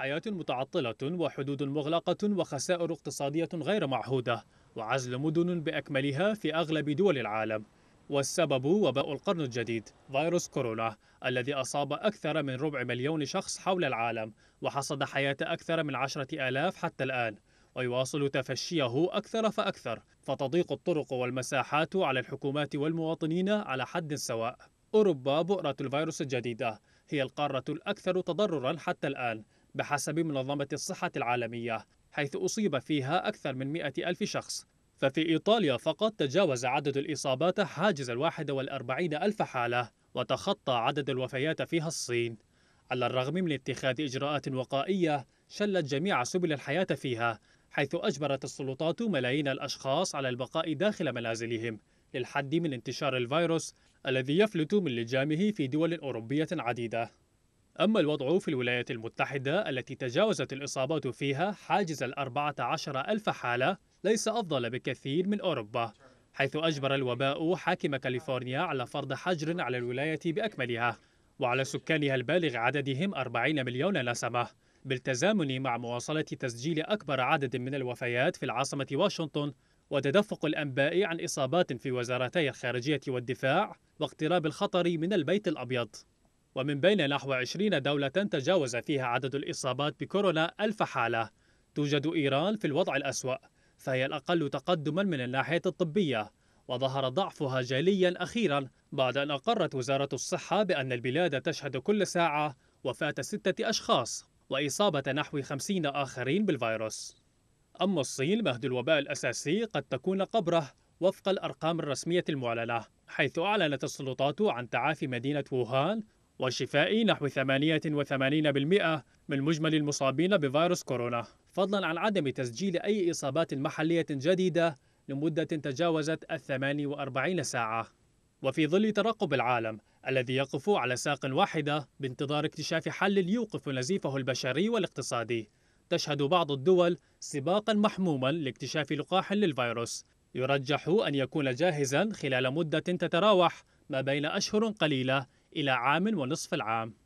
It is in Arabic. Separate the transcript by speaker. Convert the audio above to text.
Speaker 1: حياة متعطلة وحدود مغلقة وخسائر اقتصادية غير معهودة وعزل مدن بأكملها في أغلب دول العالم والسبب وباء القرن الجديد فيروس كورونا الذي أصاب أكثر من ربع مليون شخص حول العالم وحصد حياة أكثر من عشرة آلاف حتى الآن ويواصل تفشيه أكثر فأكثر فتضيق الطرق والمساحات على الحكومات والمواطنين على حد سواء أوروبا بؤرة الفيروس الجديدة هي القارة الأكثر تضررا حتى الآن بحسب منظمة الصحة العالمية حيث أصيب فيها أكثر من مئة ألف شخص ففي إيطاليا فقط تجاوز عدد الإصابات حاجز الواحد والأربعين ألف حالة وتخطى عدد الوفيات فيها الصين على الرغم من اتخاذ إجراءات وقائية شلت جميع سبل الحياة فيها حيث أجبرت السلطات ملايين الأشخاص على البقاء داخل منازلهم للحد من انتشار الفيروس الذي يفلت من لجامه في دول أوروبية عديدة أما الوضع في الولايات المتحدة التي تجاوزت الإصابات فيها حاجز الأربعة عشر ألف حالة ليس أفضل بكثير من أوروبا حيث أجبر الوباء حاكم كاليفورنيا على فرض حجر على الولاية بأكملها وعلى سكانها البالغ عددهم 40 مليون نسمة بالتزامن مع مواصلة تسجيل أكبر عدد من الوفيات في العاصمة واشنطن وتدفق الأنباء عن إصابات في وزارتي الخارجية والدفاع واقتراب الخطر من البيت الأبيض ومن بين نحو 20 دولة تجاوز فيها عدد الإصابات بكورونا ألف حالة توجد إيران في الوضع الأسوأ فهي الأقل تقدما من الناحية الطبية وظهر ضعفها جليا أخيرا بعد أن أقرت وزارة الصحة بأن البلاد تشهد كل ساعة وفاة ستة أشخاص وإصابة نحو خمسين آخرين بالفيروس أما الصين مهد الوباء الأساسي قد تكون قبره وفق الأرقام الرسمية المعلنة حيث أعلنت السلطات عن تعافي مدينة ووهان والشفاء نحو 88% من مجمل المصابين بفيروس كورونا فضلا عن عدم تسجيل أي إصابات محلية جديدة لمدة تجاوزت ال 48 ساعة وفي ظل ترقب العالم الذي يقف على ساق واحدة بانتظار اكتشاف حل يوقف نزيفه البشري والاقتصادي تشهد بعض الدول سباقا محموما لاكتشاف لقاح للفيروس يرجح أن يكون جاهزا خلال مدة تتراوح ما بين أشهر قليلة إلى عام ونصف العام